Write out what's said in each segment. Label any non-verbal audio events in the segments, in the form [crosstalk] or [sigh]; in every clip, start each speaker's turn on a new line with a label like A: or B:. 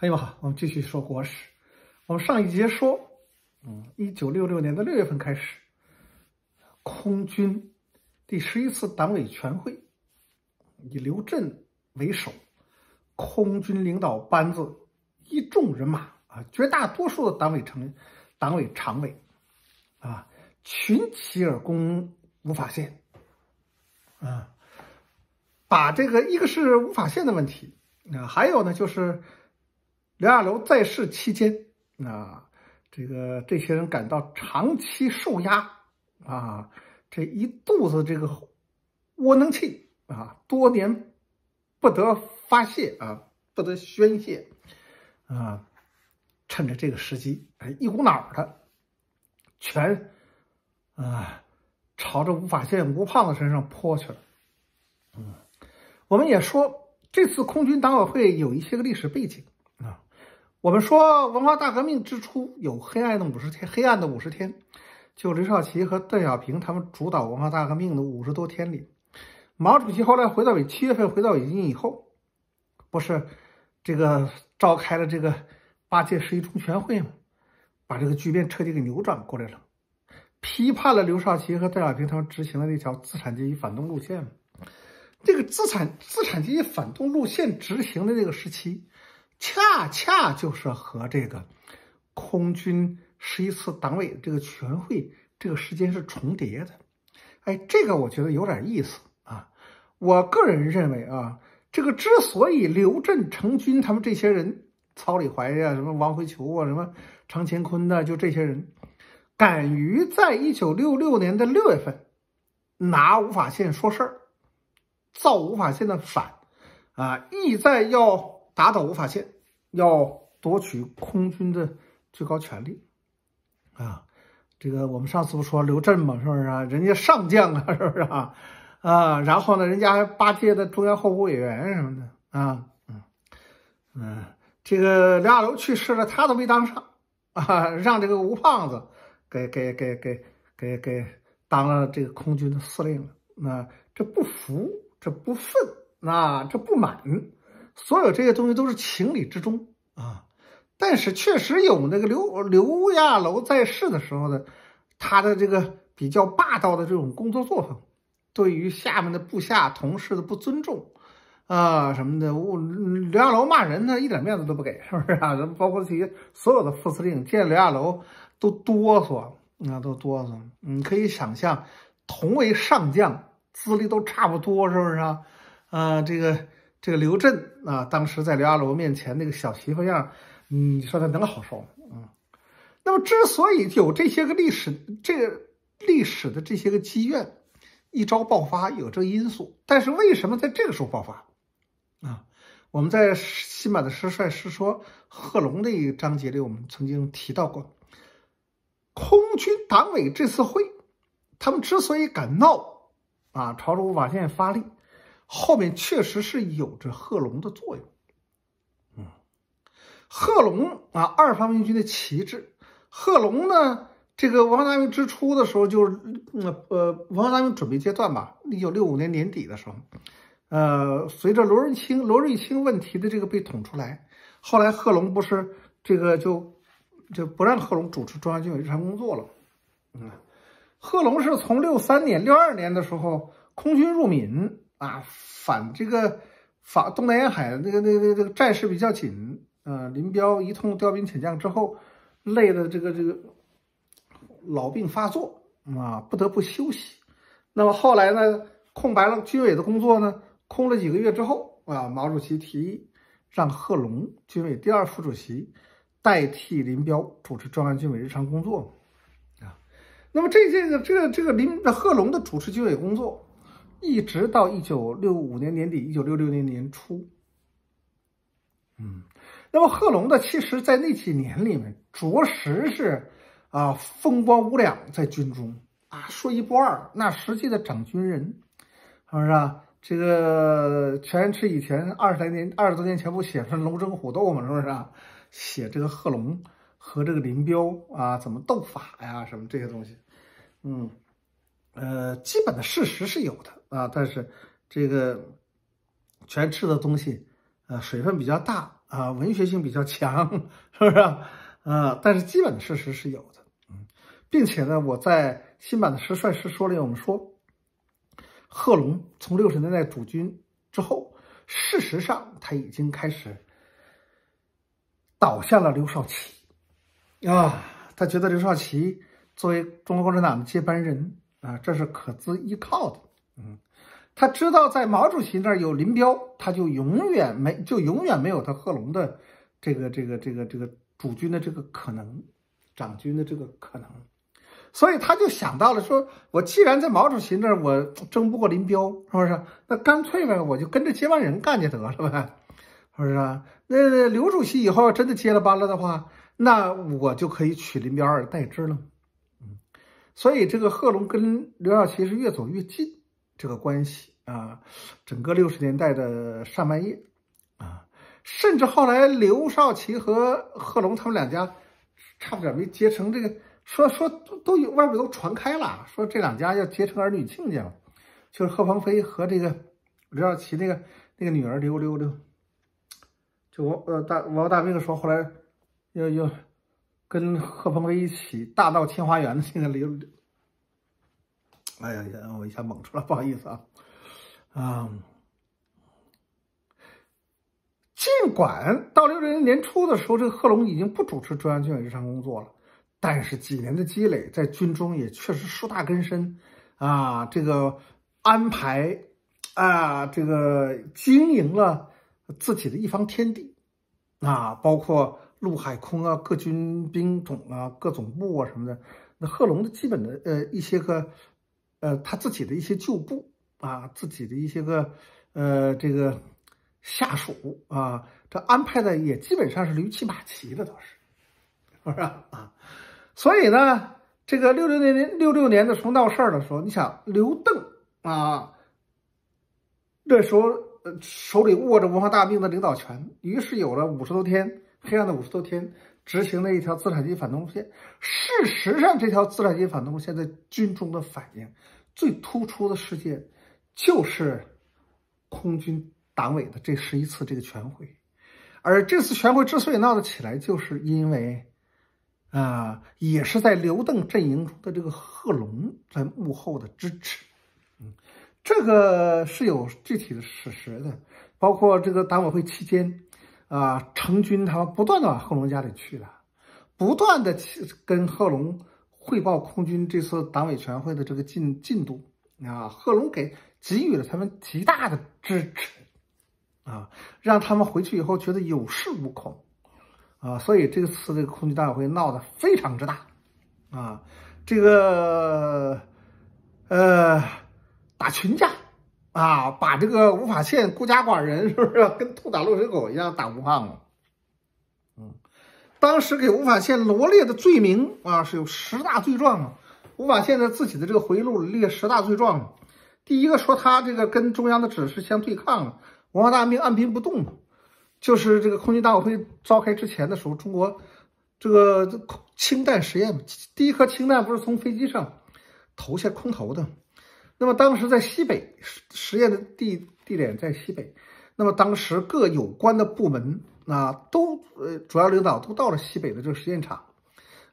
A: 朋友们好，我们继续说国史。我们上一节说，嗯，一九六六年的六月份开始，空军第十一次党委全会以刘震为首，空军领导班子一众人马啊，绝大多数的党委成党委常委啊，群起而攻无法县啊，把这个一个是无法县的问题，啊，还有呢就是。刘亚楼在世期间，啊，这个这些人感到长期受压，啊，这一肚子这个窝囊气啊，多年不得发泄啊，不得宣泄，啊，趁着这个时机，哎，一股脑的全啊，朝着吴法宪、吴胖子身上泼去了。嗯，我们也说，这次空军党委会有一些个历史背景。我们说文化大革命之初有黑暗的五十天，黑暗的五十天，就刘少奇和邓小平他们主导文化大革命的五十多天里，毛主席后来回到北，七月份回到北京以后，不是这个召开了这个八届十一中全会吗？把这个局面彻底给扭转过来了，批判了刘少奇和邓小平他们执行的那条资产阶级反动路线，这个资产资产阶级反动路线执行的那个时期。恰恰就是和这个空军十一次党委这个全会这个时间是重叠的，哎，这个我觉得有点意思啊。我个人认为啊，这个之所以刘振成军他们这些人，曹李怀呀、什么王辉球啊、什么常乾坤的，就这些人，敢于在一九六六年的六月份拿无法线说事儿，造无法线的反，啊，意在要。打倒吴法宪，要夺取空军的最高权力，啊，这个我们上次不说刘震嘛，是不是啊？人家上将啊，是不是啊？啊，然后呢，人家八届的中央候补委员什么的，啊，嗯嗯，这个刘亚楼去世了，他都没当上，啊，让这个吴胖子给给给给给给当了这个空军的司令了，那这不服，这不忿，那这不满。所有这些东西都是情理之中啊，但是确实有那个刘刘亚楼在世的时候呢，他的这个比较霸道的这种工作作风，对于下面的部下、同事的不尊重，啊什么的，我刘亚楼骂人呢，一点面子都不给，是不是啊？[laughs] 包括这些所有的副司令见刘亚楼都哆嗦，啊，都哆嗦，你可以想象，同为上将，资历都差不多，是不是啊？呃，这个。这个刘震啊，当时在刘亚楼面前那个小媳妇样，你说他能好受吗？嗯，那么之所以有这些个历史，这个历史的这些个积怨，一朝爆发有这个因素，但是为什么在这个时候爆发？啊，我们在新版的《师帅》师说贺龙的一章节里，我们曾经提到过，空军党委这次会，他们之所以敢闹，啊，朝着五马线发力。后面确实是有着贺龙的作用，嗯，贺龙啊，二方面军的旗帜，贺龙呢，这个王大明之初的时候就，是呃，王大明准备阶段吧，一九六五年年底的时候，呃，随着罗瑞卿罗瑞卿问题的这个被捅出来，后来贺龙不是这个就就不让贺龙主持中央军委日常工作了，嗯，贺龙是从六三年六二年的时候空军入闽。啊，反这个反东南沿海那个那个那这个战事比较紧，啊，林彪一通调兵遣将之后，累的这个这个老病发作啊，不得不休息。那么后来呢，空白了军委的工作呢，空了几个月之后，啊，毛主席提议让贺龙军委第二副主席代替林彪主持中央军委日常工作，啊，那么这这个这个这个林贺龙的主持军委工作。一直到一九六五年年底，一九六六年年初。嗯，那么贺龙呢？其实，在那几年里面，着实是啊，风光无两，在军中啊，说一不二。那实际的掌军人，是不是啊？这个全是以前二十来年、二十多年前不写成《龙争虎斗》吗？是不是啊？写这个贺龙和这个林彪啊，怎么斗法呀？什么这些东西？嗯。呃，基本的事实是有的啊，但是这个全吃的东西，呃，水分比较大啊，文学性比较强，是不是？啊，但是基本的事实是有的，并且呢，我在新版的《十帅十说》里，我们说，贺龙从六十年代主军之后，事实上他已经开始倒向了刘少奇啊，他觉得刘少奇作为中国共产党的接班人。啊，这是可资依靠的。嗯，他知道在毛主席那儿有林彪，他就永远没就永远没有他贺龙的这个这个这个这个主军的这个可能，长军的这个可能。所以他就想到了，说我既然在毛主席那儿我争不过林彪，是不是？那干脆呗，我就跟着接班人干就得了呗，是不是？那刘主席以后真的接了班了的话，那我就可以取林彪而代之了。所以这个贺龙跟刘少奇是越走越近，这个关系啊，整个六十年代的上半叶啊，甚至后来刘少奇和贺龙他们两家，差不点没结成这个，说说都有外边都传开了，说这两家要结成儿女亲家了，就是贺鹏飞和这个刘少奇那个那个女儿刘刘刘，就王呃大王大明说后来要要。跟贺鹏飞一起大闹清华园的现在流，哎呀，呀，我一下蒙住了，不好意思啊，啊，尽管到六零年初的时候，这个贺龙已经不主持中央军委日常工作了，但是几年的积累，在军中也确实树大根深啊，这个安排啊，这个经营了自己的一方天地啊，包括。陆海空啊，各军兵种啊，各总部啊什么的，那贺龙的基本的呃一些个，呃他自己的一些旧部啊，自己的一些个呃这个下属啊，这安排的也基本上是驴骑马骑的倒是，不是啊？所以呢，这个六六年六六年的时候闹事儿的时候，你想刘邓啊，那时候手里握着文化大命的领导权，于是有了五十多天。黑暗的五十多天，执行了一条资产阶级反动路线。事实上，这条资产阶级反动路线在军中的反应最突出的事件，就是空军党委的这十一次这个全会。而这次全会之所以闹得起来，就是因为，啊，也是在刘邓阵营中的这个贺龙在幕后的支持。嗯，这个是有具体的史实的，包括这个党委会期间。啊，成军他们不断的往贺龙家里去了，不断的去跟贺龙汇报空军这次党委全会的这个进进度啊，贺龙给给予了他们极大的支持啊，让他们回去以后觉得有恃无恐啊，所以这次这个空军党委会闹得非常之大啊，这个呃打群架。啊，把这个吴法宪孤家寡人，是不是跟兔打落水狗一样打无胖了？嗯，当时给吴法宪罗列的罪名啊是有十大罪状啊。吴法宪在自己的这个回忆录里列十大罪状，第一个说他这个跟中央的指示相对抗了，文化大革命按兵不动就是这个空军大会召开之前的时候，中国这个氢弹实验，第一颗氢弹不是从飞机上投下空投的？那么当时在西北实实验的地地点在西北，那么当时各有关的部门啊，都呃主要领导都到了西北的这个实验场，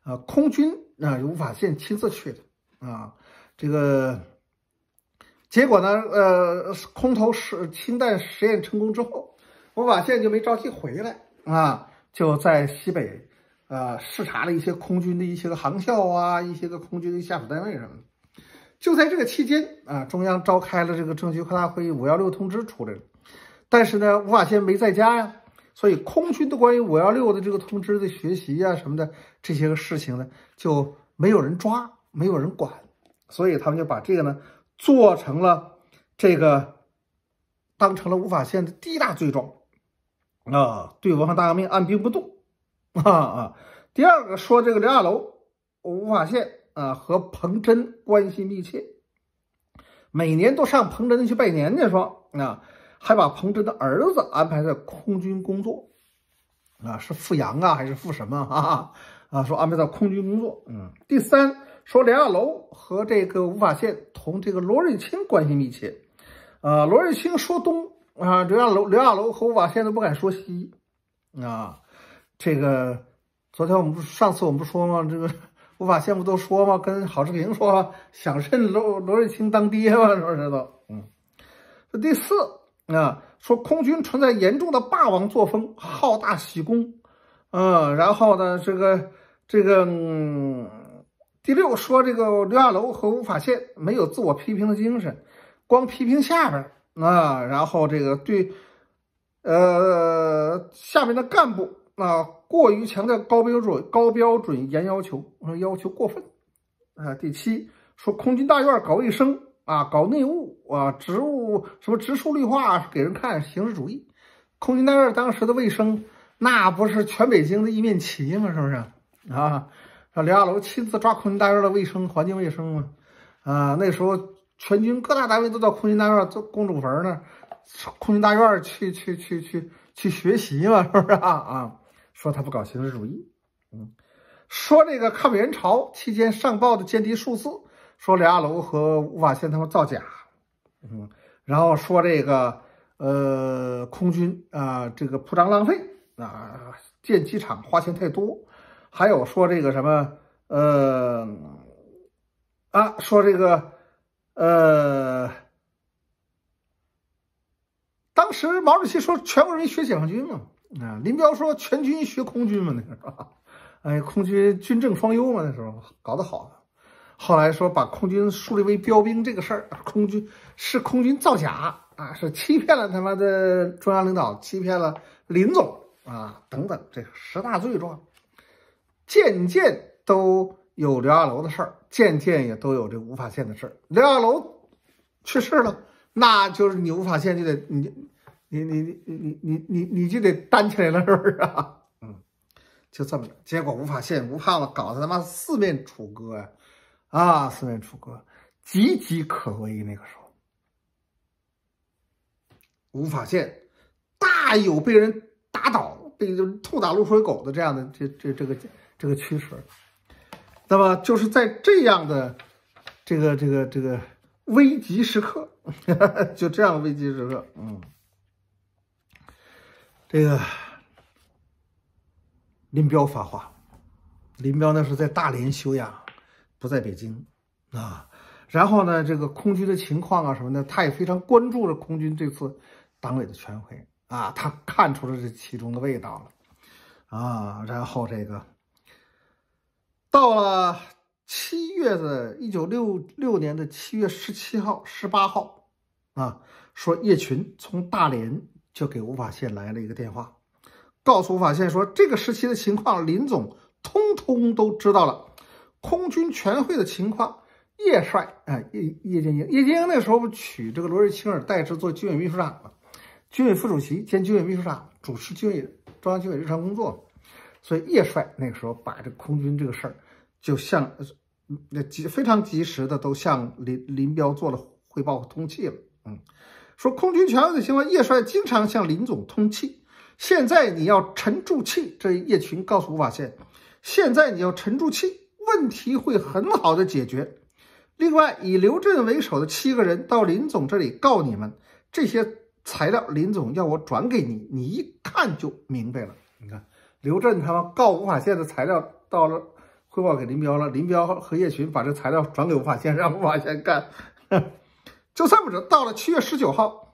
A: 啊，空军啊，吴法宪亲自去的啊，这个结果呢，呃，空投实氢弹实验成功之后，吴法宪就没着急回来啊，就在西北啊视察了一些空军的一些个航校啊，一些个空军的下属单位什么的。就在这个期间啊，中央召开了这个政治局扩大会议，五幺六通知出来了。但是呢，吴法宪没在家呀，所以空军的关于五幺六的这个通知的学习呀什么的这些个事情呢，就没有人抓，没有人管，所以他们就把这个呢做成了这个当成了吴法宪的第一大罪状啊，对文化大革命按兵不动 [laughs] 啊啊。第二个说这个刘亚楼，吴法宪。啊，和彭真关系密切，每年都上彭真去拜年去，说啊，还把彭真的儿子安排在空军工作，啊，是富阳啊，还是富什么啊？啊，说安排在空军工作，嗯。第三，说刘亚楼和这个吴法宪同这个罗瑞卿关系密切，啊，罗瑞卿说东啊，刘亚楼刘亚楼和吴法宪都不敢说西，啊，这个昨天我们不上次我们不说吗？这个。吴法宪不都说吗？跟郝世平说想认罗罗瑞卿当爹吗？说是都嗯。这第四啊，说空军存在严重的霸王作风，好大喜功，嗯。然后呢，这个这个嗯，第六说这个刘亚楼和吴法宪没有自我批评的精神，光批评下边啊。然后这个对，呃，下面的干部。那过于强调高标准、高标准严要求，要求过分。啊，第七说空军大院搞卫生啊，搞内务啊，植物什么植树绿化给人看形式主义。空军大院当时的卫生，那不是全北京的一面旗吗？是不是啊？啊，刘亚楼亲自抓空军大院的卫生环境卫生吗？啊，那时候全军各大单位都到空军大院做公主坟那儿，空军大院去去去去去学习嘛？是不是啊？啊？说他不搞形式主义，嗯，说这个抗美援朝期间上报的歼敌数字，说梁亚楼和吴法宪他们造假，嗯，然后说这个呃空军啊这个铺张浪费啊建机场花钱太多，还有说这个什么呃啊说这个呃当时毛主席说全国人民学解放军嘛。啊，林彪说全军学空军嘛那时候，哎，空军军政双优嘛那时候搞得好。后来说把空军树立为标兵这个事儿，空军是空军造假啊，是欺骗了他妈的中央领导，欺骗了林总啊等等，这十大罪状，件件都有刘亚楼的事儿，件件也都有这吴法宪的事儿。刘亚楼去世了，那就是你吴法宪就得你。你你你你你你你就得担起来了，是不是啊？嗯，就这么。着，结果吴法宪、吴胖子搞得他妈四面楚歌呀，啊，四面楚歌，岌岌可危。那个时候，吴法宪大有被人打倒、被就痛打落水狗的这样的这这这个这个趋势。那么就是在这样的这个这个这个危急时刻，[laughs] 就这样危急时刻，嗯。这个林彪发话，林彪呢是在大连休养，不在北京啊。然后呢，这个空军的情况啊什么的，他也非常关注着空军这次党委的全会啊。他看出了这其中的味道了啊。然后这个到了七月的一九六六年的七月十七号、十八号啊，说叶群从大连。就给吴法宪来了一个电话，告诉吴法宪说：“这个时期的情况，林总通通都知道了。空军全会的情况，叶帅哎，叶叶剑英，叶剑英那时候不娶这个罗瑞卿而代之做军委秘书长吗？军委副主席兼军委秘书长，主持军委中央军委日常工作。所以叶帅那个时候把这空军这个事儿，就向那及非常及时的都向林林彪做了汇报和通气了。嗯。”说空军全有的情况，叶帅经常向林总通气。现在你要沉住气。这叶群告诉吴法宪，现在你要沉住气，问题会很好的解决。另外，以刘震为首的七个人到林总这里告你们这些材料，林总要我转给你，你一看就明白了。你看，刘震他们告吴法宪的材料到了，汇报给林彪了。林彪和叶群把这材料转给吴法宪，让吴法宪看。就这么着，到了七月十九号，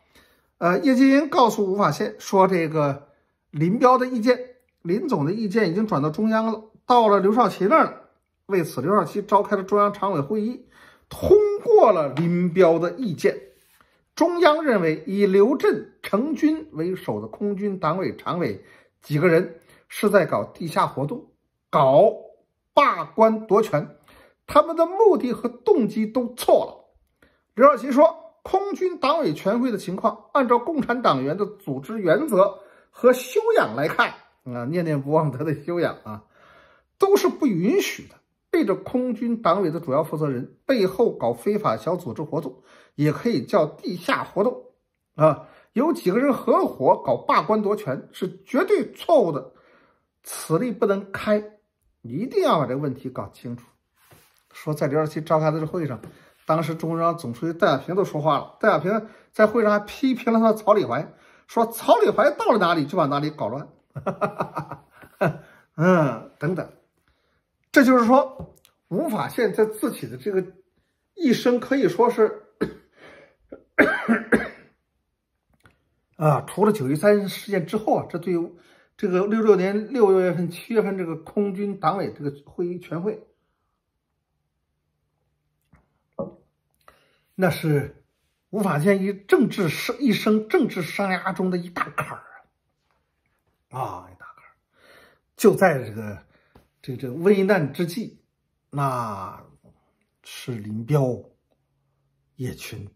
A: 呃，叶剑英告诉吴法宪说：“这个林彪的意见，林总的意见已经转到中央了，到了刘少奇那儿。为此，刘少奇召开了中央常委会议，通过了林彪的意见。中央认为，以刘震、成军为首的空军党委常委几个人是在搞地下活动，搞罢官夺权，他们的目的和动机都错了。”刘少奇说：“空军党委全会的情况，按照共产党员的组织原则和修养来看啊，念念不忘他的修养啊，都是不允许的。背着空军党委的主要负责人，背后搞非法小组织活动，也可以叫地下活动啊。有几个人合伙搞罢官夺权，是绝对错误的，此例不能开，一定要把这个问题搞清楚。”说在刘少奇召开的这会上。当时，中央总书记戴亚平都说话了。戴亚平在会上还批评了他曹李怀，说曹李怀到了哪里就把哪里搞乱。[laughs] 嗯，等等，这就是说，吴法宪在自己的这个一生可以说是，[coughs] 啊，除了九一三事件之后啊，这对于这个六六年六月份、七月份这个空军党委这个会议全会。那是无法见于政治生一生政治生涯中的一大坎儿啊！啊，一大坎儿，就在这个这这危难之际，那是林彪、叶群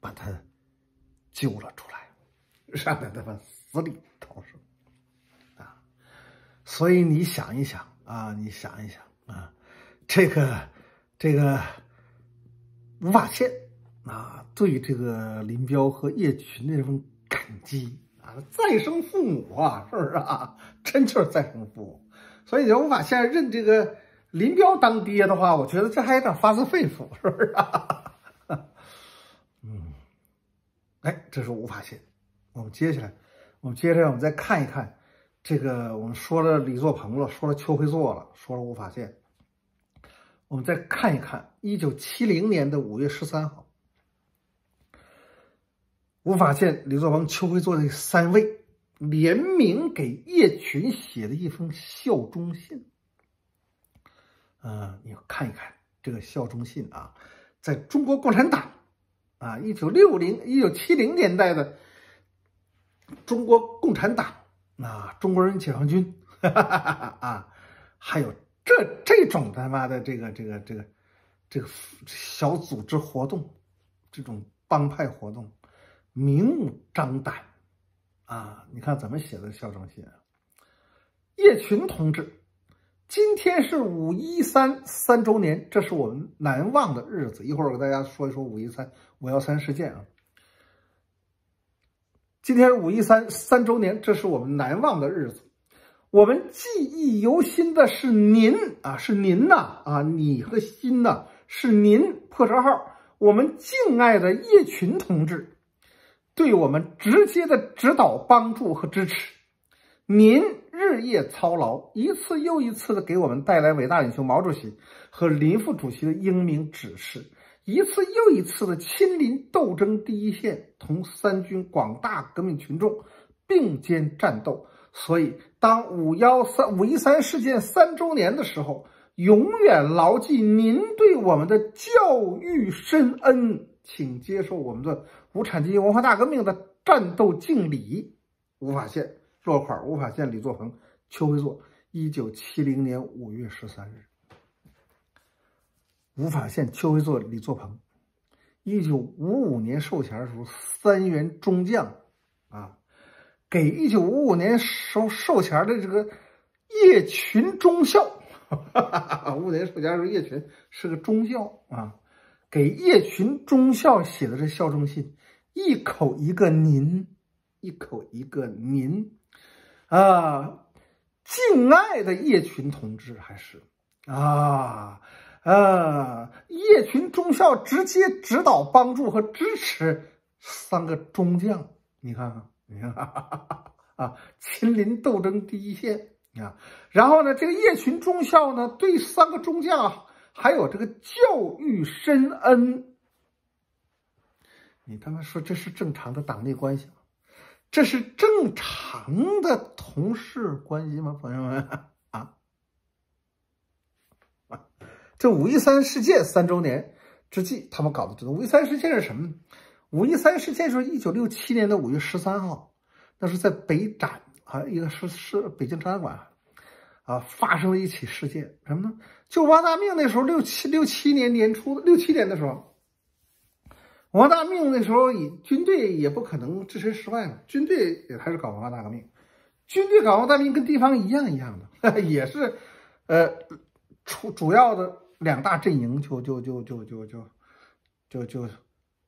A: 把他救了出来，让他他妈死里逃生啊！所以你想一想啊，你想一想啊，这个这个。吴法宪啊，对这个林彪和叶群的这份感激啊，再生父母啊，是不是啊？[laughs] 真就是再生父母。所以说吴法宪认这个林彪当爹的话，我觉得这还有点发自肺腑，是不是啊？[laughs] 嗯，哎，这是吴法宪。我们接下来，我们接着我们再看一看这个，我们说了李作鹏了，说了邱会作了，说了吴法宪。我们再看一看一九七零年的五月十三号，吴法宪、李作鹏、邱会作这三位联名给叶群写的一封效忠信。嗯，你看一看这个效忠信啊，在中国共产党啊，一九六零一九七零年代的中国共产党啊，中国人民解放军哈哈哈哈啊，还有。这这种他妈的这个这个这个这个小组织活动，这种帮派活动，明目张胆啊！你看怎么写的校长信啊？叶群同志，今天是五一三三周年，这是我们难忘的日子。一会儿我给大家说一说五一三五幺三事件啊。今天是五一三三周年，这是我们难忘的日子。我们记忆犹新的是您啊，是您呐啊，你和心呐，是您破折号我们敬爱的叶群同志，对我们直接的指导、帮助和支持。您日夜操劳，一次又一次的给我们带来伟大领袖毛主席和林副主席的英明指示，一次又一次的亲临斗争第一线，同三军广大革命群众并肩战斗，所以。当五幺三五一三事件三周年的时候，永远牢记您对我们的教育深恩，请接受我们的无产阶级文化大革命的战斗敬礼。无法县落款：无法县李作鹏、邱辉作，一九七零年五月十三日。无法县邱辉作、李作鹏，一九五五年授衔的时候，三员中将啊。给一九五五年收授衔的这个叶群中校，五五年授衔时候叶群是个中校啊，给叶群中校写的这校中信，一口一个您，一口一个您，啊，敬爱的叶群同志还是啊，呃，叶群中校直接指导、帮助和支持三个中将，你看看。你 [laughs] 看啊，亲临斗争第一线啊，然后呢，这个叶群中校呢对三个中将还有这个教育深恩，你他妈说这是正常的党内关系吗？这是正常的同事关系吗？朋友们啊，这五一三事件三周年之际，他们搞的这个五一三事件是什么？五一三事件，是一九六七年的五月十三号，那是在北展啊，一个是是北京展览馆啊，发生了一起事件，什么呢？就王大命那时候六七六七年年初，六七年的时候，王大命那时候以军队也不可能置身事外嘛，军队也还是搞文化大革命，军队搞文化大命跟地方一样一样的，[laughs] 也是，呃，主主要的两大阵营就就就就就就就就。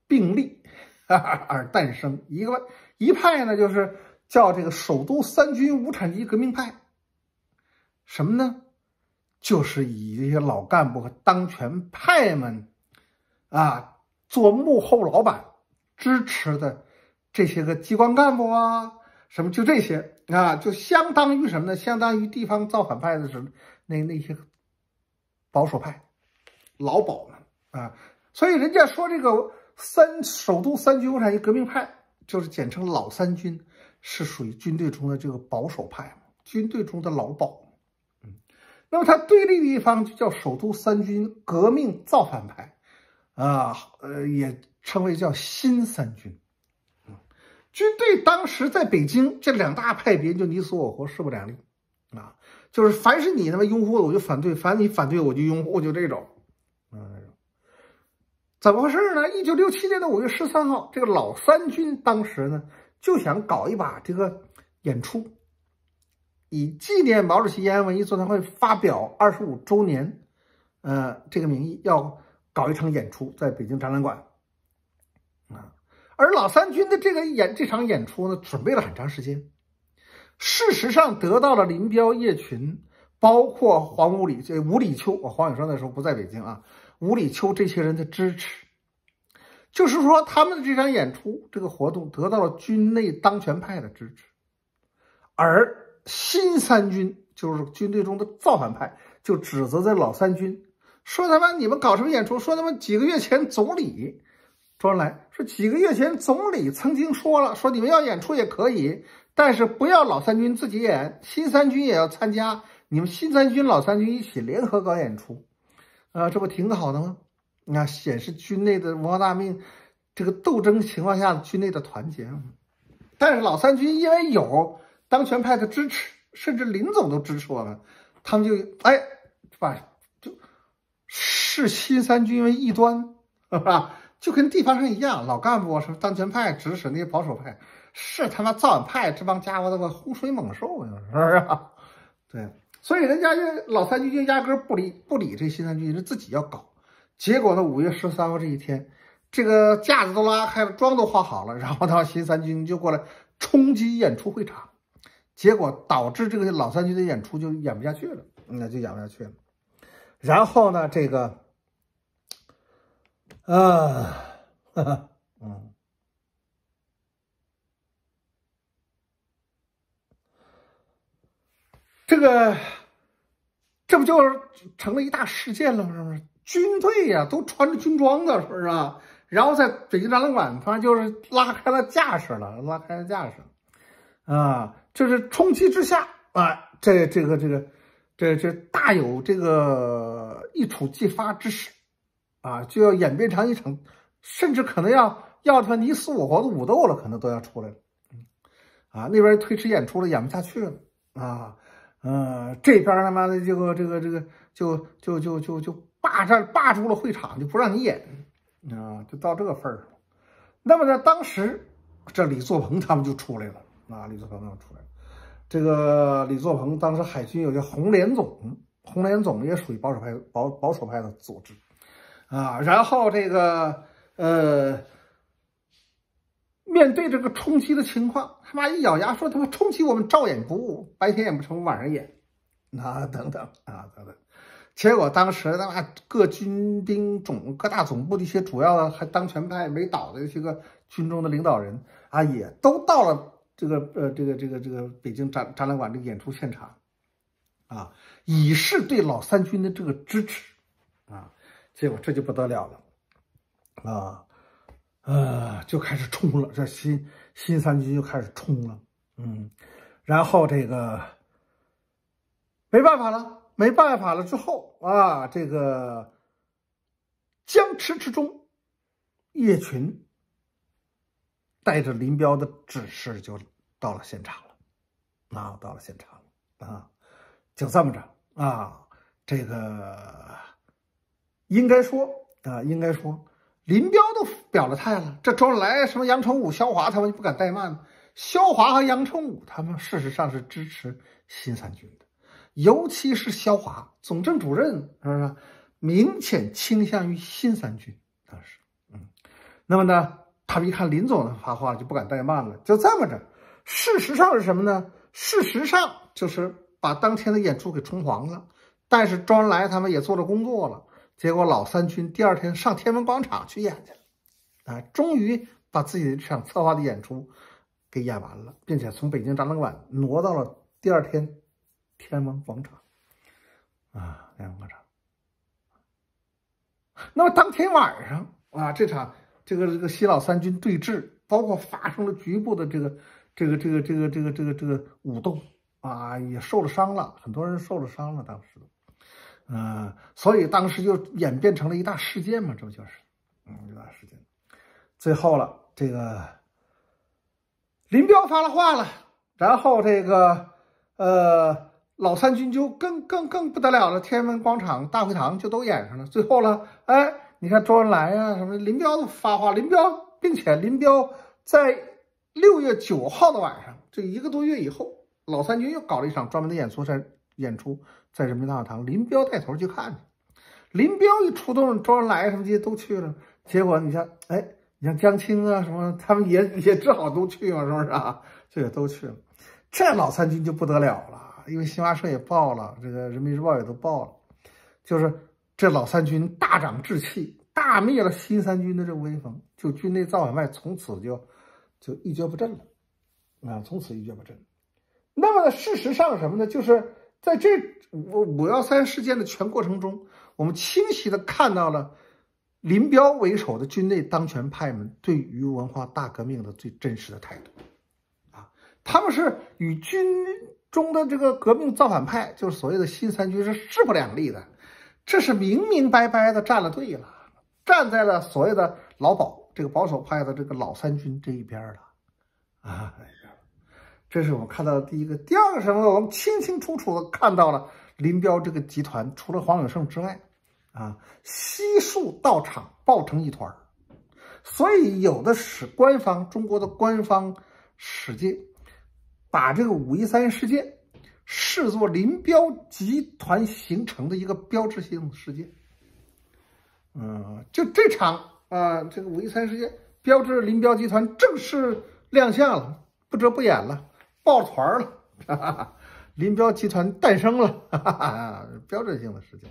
A: 并立而诞生一个一派呢，就是叫这个首都三军无产阶级革命派。什么呢？就是以这些老干部和当权派们啊，做幕后老板支持的这些个机关干部啊，什么就这些啊，就相当于什么呢？相当于地方造反派的什那那些保守派老保们啊。所以人家说这个。三首都三军共产派，就是简称老三军，是属于军队中的这个保守派军队中的老保。嗯，那么它对立的一方就叫首都三军革命造反派，啊，呃，也称为叫新三军。军队当时在北京，这两大派别就你死我活，势不两立。啊，就是凡是你他妈拥护的，我就反对；凡是你反对我就拥护，就这种。嗯。怎么回事呢？一九六七年的五月十三号，这个老三军当时呢就想搞一把这个演出，以纪念毛主席延安文艺座谈会发表二十五周年，呃，这个名义要搞一场演出，在北京展览馆。啊，而老三军的这个演这场演出呢，准备了很长时间。事实上，得到了林彪、叶群，包括黄五里、这五里秋，我黄永生那时候不在北京啊。吴里秋这些人的支持，就是说他们的这场演出这个活动得到了军内当权派的支持，而新三军就是军队中的造反派，就指责在老三军，说他妈你们搞什么演出？说他妈几个月前总理周恩来说，几个月前总理曾经说了，说你们要演出也可以，但是不要老三军自己演，新三军也要参加，你们新三军老三军一起联合搞演出。啊，这不挺好的吗？你看，显示军内的文化大命，这个斗争情况下军内的团结。但是老三军因为有当权派的支持，甚至林总都支持我们，他们就哎，把就视新三军为异端，是吧？就跟地方上一样，老干部什么当权派指使那些保守派，是他妈造反派，这帮家伙他妈洪水猛兽呀，是不是？对。所以人家就老三军就压根不理不理这新三军，是自己要搞。结果呢，五月十三号这一天，这个架子都拉开了，妆都化好了，然后呢，新三军就过来冲击演出会场，结果导致这个老三军的演出就演不下去了，那就演不下去了。然后呢，这个，啊，嗯，这个。这不就是成了一大事件了吗？是不是？军队呀，都穿着军装的，是不是啊？然后在北京展览馆，他就是拉开了架势了，拉开了架势，啊，就是冲击之下，啊，这这个这个，这这大有这个一触即发之势，啊，就要演变成一场，甚至可能要要他你死我活的武斗了，可能都要出来了，啊，那边推迟演出了，演不下去了，啊。嗯，这边他妈的，这个这个这个，就就就就就霸占霸住了会场，就不让你演，啊，就到这个份儿了。那么呢，当时这李作鹏他们就出来了，啊，李作鹏他们出来了。这个李作鹏当时海军有个红莲总，红莲总也属于保守派，保保守派的组织，啊，然后这个呃。面对这个冲击的情况，他妈一咬牙说：“他妈冲击我们照演不误，白天演不成晚上演。”那等等啊等等，结果当时他妈各军兵总各大总部的一些主要的还当权派没倒的这些个军中的领导人啊，也都到了这个呃这个这个这个北京展展览馆的演出现场，啊，以示对老三军的这个支持啊。结果这就不得了了啊。呃，就开始冲了，这新新三军就开始冲了，嗯，然后这个没办法了，没办法了之后啊，这个僵持之中，叶群带着林彪的指示就到了现场了，啊，到了现场了，啊，就这么着啊，这个应该说啊，应该说。林彪都表了态了，这周恩来、什么杨成武、肖华他们就不敢怠慢了。肖华和杨成武他们事实上是支持新三军的，尤其是肖华总政主任是不是明显倾向于新三军？当时，嗯，那么呢，他们一看林总的发话了，就不敢怠慢了。就这么着，事实上是什么呢？事实上就是把当天的演出给冲黄了。但是周恩来他们也做了工作了。结果老三军第二天上天安门广场去演去了，啊，终于把自己的这场策划的演出给演完了，并且从北京展览馆挪到了第二天天安门广场，啊，天安门广场。那么当天晚上啊，这场这个这个西老三军对峙，包括发生了局部的这个这个这个这个这个这个这个武斗，啊，也受了伤了，很多人受了伤了，当时。嗯，所以当时就演变成了一大事件嘛，这不就是？嗯，一大事件。最后了，这个林彪发了话了，然后这个呃老三军就更更更不得了了，天安门广场大会堂就都演上了。最后了，哎，你看周恩来呀，什么林彪都发话，林彪，并且林彪在六月九号的晚上，这一个多月以后，老三军又搞了一场专门的演出声。演出在人民大会堂，林彪带头去看去，林彪一出动，周恩来什么这些都去了。结果你像，哎，你像江青啊什么，他们也也只好都去嘛，是不是啊？这也都去了。这老三军就不得了了，因为新华社也报了，这个人民日报也都报了，就是这老三军大涨志气，大灭了新三军的这威风，就军内造反派从此就就一蹶不振了，啊，从此一蹶不振。那么事实上什么呢？就是。在这五五幺三事件的全过程中，我们清晰的看到了林彪为首的军队当权派们对于文化大革命的最真实的态度。啊，他们是与军中的这个革命造反派，就是所谓的新三军，是势不两立的。这是明明白白的站了队了，站在了所谓的老保这个保守派的这个老三军这一边了。啊。这是我们看到的第一个，第二个什么呢？我们清清楚楚的看到了林彪这个集团，除了黄永胜之外，啊，悉数到场，抱成一团。所以，有的是官方，中国的官方使劲把这个五一三事件视作林彪集团形成的一个标志性事件。嗯，就这场啊，这个五一三事件标志林彪集团正式亮相了，不折不演了。抱团了，哈 [laughs] 哈林彪集团诞生了，哈 [laughs] 哈标志性的事件。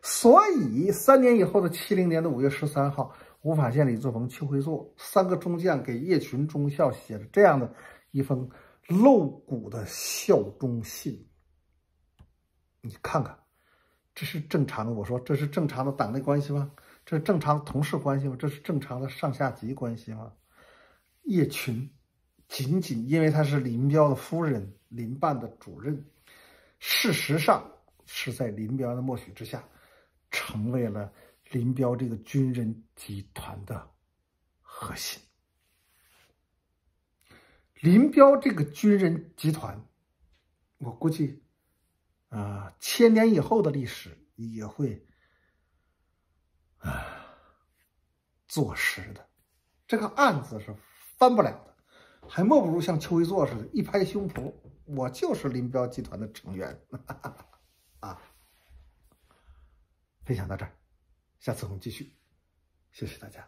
A: 所以三年以后的七零年的五月十三号，无法县李作鹏、邱会作三个中将给叶群中校写了这样的一封露骨的效忠信。你看看，这是正常的？我说这是正常的党内关系吗？这是正常同事关系吗？这是正常的上下级关系吗？叶群。仅仅因为她是林彪的夫人，林办的主任，事实上是在林彪的默许之下，成为了林彪这个军人集团的核心。林彪这个军人集团，我估计啊，千年以后的历史也会啊坐实的，这个案子是翻不了的。还莫不如像邱一作似的，一拍胸脯，我就是林彪集团的成员。[laughs] 啊，分享到这儿，下次我们继续，谢谢大家。